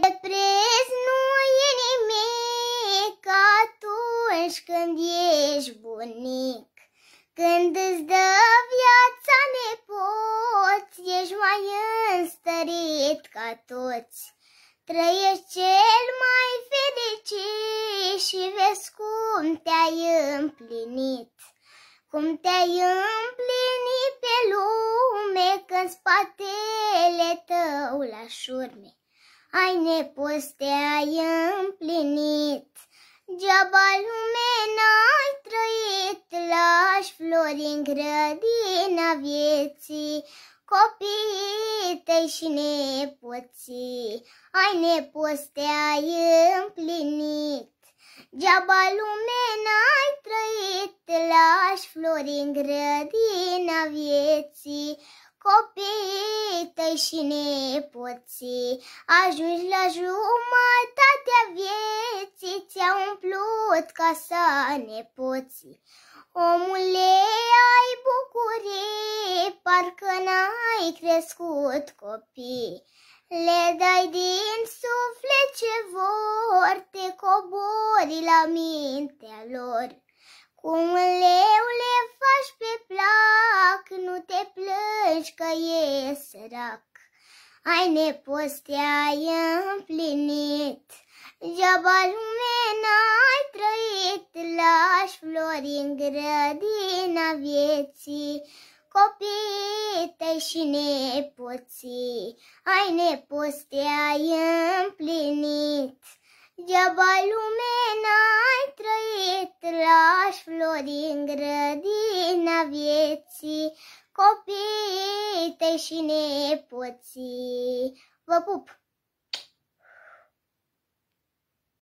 mai de preț nu e nimic atunci când ești bunic. Când îți dă viața nepoți, ești mai înstărit ca toți. Trăiești cel mai fericit și vezi cum te-ai împlinit. Cum te-ai împlinit pe lume, când spatele tău la șurme ai neposte ai împlinit. Geaba lume n-ai trăit, lași flori în grădina vieții, copiii tăi și nepoții, ai neposte ai împlinit. Geaba lume n-ai trăit, lași flori în grădina vieții, copiii și nepoții. Ajungi la jumătatea vieții, ți-a umplut casa nepoții. Omule, ai bucurie, parcă n-ai crescut copii. Le dai din suflet ce vor, te cobori la mintea lor. Cum un leu ai nepostea împlinit. Geaba lume n-ai trăit, lași flori în grădina vieții, copiii tăi și nepoții, ai nepostea împlinit. Geaba lume n-ai trăit, lași flori în grădina vieții, copii, tăi și nepoții. Vă pup!